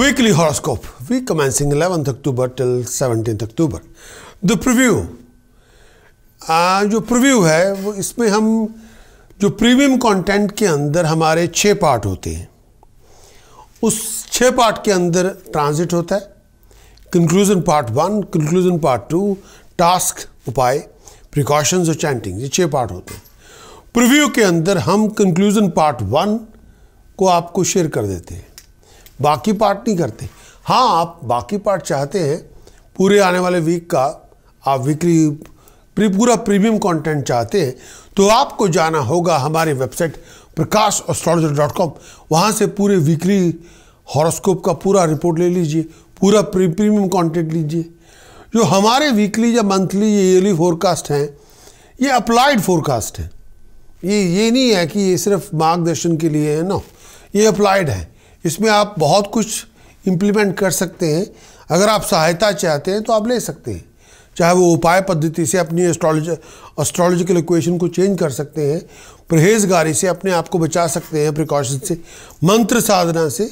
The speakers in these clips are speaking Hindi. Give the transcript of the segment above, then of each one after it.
Weekly horoscope. Week commencing 11th October till 17th October. The preview. आ, ah, जो प्रिव्यू है वो इसमें हम जो प्रीमियम कंटेंट के अंदर हमारे छः पार्ट होते हैं उस छः पार्ट के अंदर ट्रांजिट होता है conclusion part one conclusion part two task उपाय प्रिकॉशंस और चैंटिंग ये छः पार्ट होते हैं प्रिव्यू के अंदर हम कंक्लूजन पार्ट वन को आपको शेयर कर देते हैं बाकी पार्ट नहीं करते हाँ आप बाकी पार्ट चाहते हैं पूरे आने वाले वीक का आप वीकली प्री पूरा प्रीमियम कंटेंट चाहते हैं तो आपको जाना होगा हमारी website Prakash astrologer dot com वहाँ से पूरे वीकली हॉरोस्कोप का पूरा रिपोर्ट ले लीजिए पूरा प्री प्रीमियम कंटेंट लीजिए जो हमारे वीकली या मंथली या ईयरली फोरकास्ट हैं ये अप्लाइड फोरकास्ट है ये ये नहीं है कि ये सिर्फ मार्गदर्शन के लिए है ना ये अप्लाइड है इसमें आप बहुत कुछ इम्प्लीमेंट कर सकते हैं अगर आप सहायता चाहते हैं तो आप ले सकते हैं चाहे वो उपाय पद्धति से अपनी एस्ट्रोलॉज एस्ट्रोलॉजिकल इक्वेशन को चेंज कर सकते हैं परहेजगारी से अपने आप को बचा सकते हैं प्रिकॉशन से मंत्र साधना से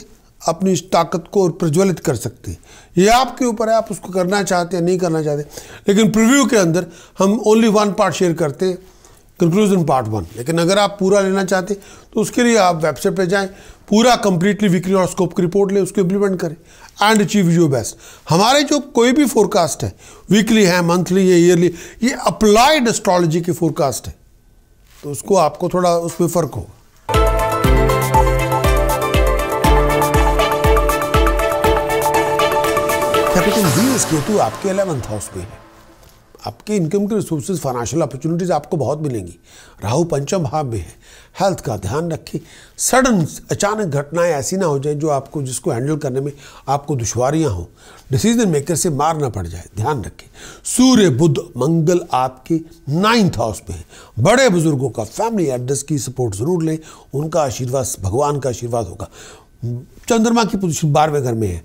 अपनी ताकत को प्रज्वलित कर सकते हैं ये आपके ऊपर है आप उसको करना चाहते हैं नहीं करना चाहते लेकिन प्रिव्यू के अंदर हम ओनली वन पार्ट शेयर करते हैं कंक्लूजन पार्ट वन लेकिन अगर आप पूरा लेना चाहते तो उसके लिए आप वेबसाइट पर जाएं पूरा कंप्लीटली वीकली और स्कोप की रिपोर्ट लें उसको इम्प्लीमेंट करें एंड अचीव यू बेस्ट हमारे जो कोई भी फोरकास्ट है वीकली है मंथली है ईयरली ये अप्लाइड एस्ट्रोलॉजी की फोरकास्ट है तो उसको आपको थोड़ा उसमें फ़र्क होगा कैपिटल बी इस केतु आपके अलेवंथ हाउस में है आपकी इनकम के रिसोर्सेज फाइनेंशियल अपॉर्चुनिटीज़ आपको बहुत मिलेंगी राहु पंचम भाव में है हेल्थ का ध्यान रखें सडन अचानक घटनाएं ऐसी ना हो जाए जो आपको जिसको हैंडल करने में आपको दुश्वारियां हो डिसीजन मेकर से मार ना पड़ जाए ध्यान रखें सूर्य बुद्ध मंगल आपके नाइन्थ हाउस में है बड़े बुजुर्गों का फैमिली एड्रेस की सपोर्ट ज़रूर लें उनका आशीर्वाद भगवान का आशीर्वाद होगा चंद्रमा की पोजिशन बारहवें घर में है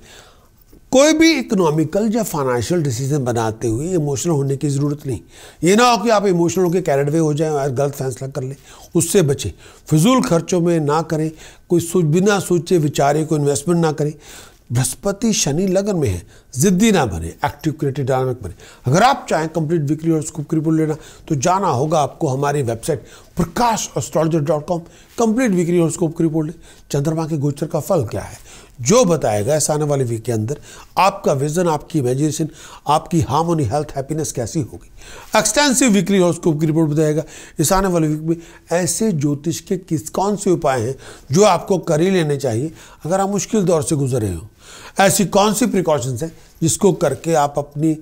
कोई भी इकोनॉमिकल या फाइनेंशियल डिसीजन बनाते हुए इमोशनल होने की ज़रूरत नहीं ये ना हो कि आप इमोशनल होकर कैरेट वे हो जाएं और गलत फैसला कर लें उससे बचें फिजूल खर्चों में ना करें कोई सोच बिना सोचे विचारे को इन्वेस्टमेंट ना करें बृहस्पति शनि लगन में है ज़िद्दी ना बने एक्टिव क्रिएटिव डायनामिक बने अगर आप चाहें कंप्लीट बिक्री और स्कूप रिपोर्ट लेना तो जाना होगा आपको हमारी website Prakash astrologer dot com complete weekly horoscope की रिपोर्ट चंद्रमा के गोचर का फल क्या है जो बताएगा इस आने वाले वीक के अंदर आपका विजन आपकी इमेजिनेशन आपकी हार्मोनी हेल्थ हैप्पीनेस कैसी होगी एक्सटेंसिव वीकली हॉरोस्कोप की रिपोर्ट बताएगा इस आने वाले वीक में ऐसे ज्योतिष के किस कौन से उपाय हैं जो आपको कर ही लेने चाहिए अगर आप मुश्किल दौर से गुजरे हो ऐसी कौन सी प्रिकॉशंस हैं जिसको करके आप अपनी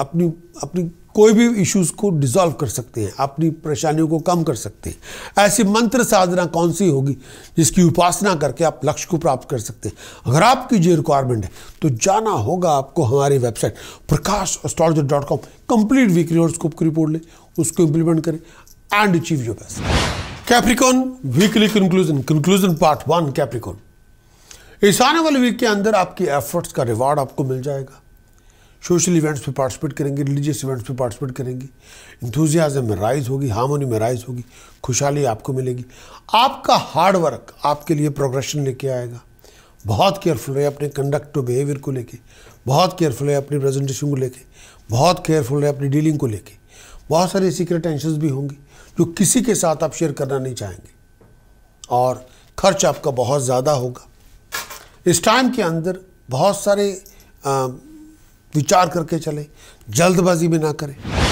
अपनी अपनी कोई भी इश्यूज को डिसॉल्व कर सकते हैं अपनी परेशानियों को कम कर सकते हैं ऐसी मंत्र साधना कौन सी होगी जिसकी उपासना करके आप लक्ष्य को प्राप्त कर सकते हैं अगर आपकी जो रिक्वायरमेंट है तो जाना होगा आपको हमारी website Prakash astrologer dot com complete weekly horoscope की रिपोर्ट लें उसको इम्प्लीमेंट करें and achieve your best Capricorn weekly conclusion conclusion part one Capricorn इस आने वाले वीक के अंदर आपकी एफर्ट्स का रिवॉर्ड आपको मिल जाएगा सोशल इवेंट्स पे पार्टिसिपेट करेंगे रिलीजियस इवेंट्स पे पार्टिसिपेट करेंगे इंथ्यूजियाजम में राइज होगी हारमोनी में राइज होगी खुशहाली आपको मिलेगी आपका हार्ड वर्क आपके लिए प्रोग्रेशन लेके आएगा बहुत केयरफुल है अपने कंडक्ट टू बिहेवियर को लेके बहुत केयरफुल है अपनी प्रेजेंटेशन को लेके बहुत केयरफुल है अपनी डीलिंग को लेके बहुत सारी सीक्रेट टेंशन भी होंगी जो किसी के साथ आप शेयर करना नहीं चाहेंगे और खर्च आपका बहुत ज़्यादा होगा इस टाइम के अंदर बहुत सारे आ, विचार करके चले जल्दबाजी में ना करें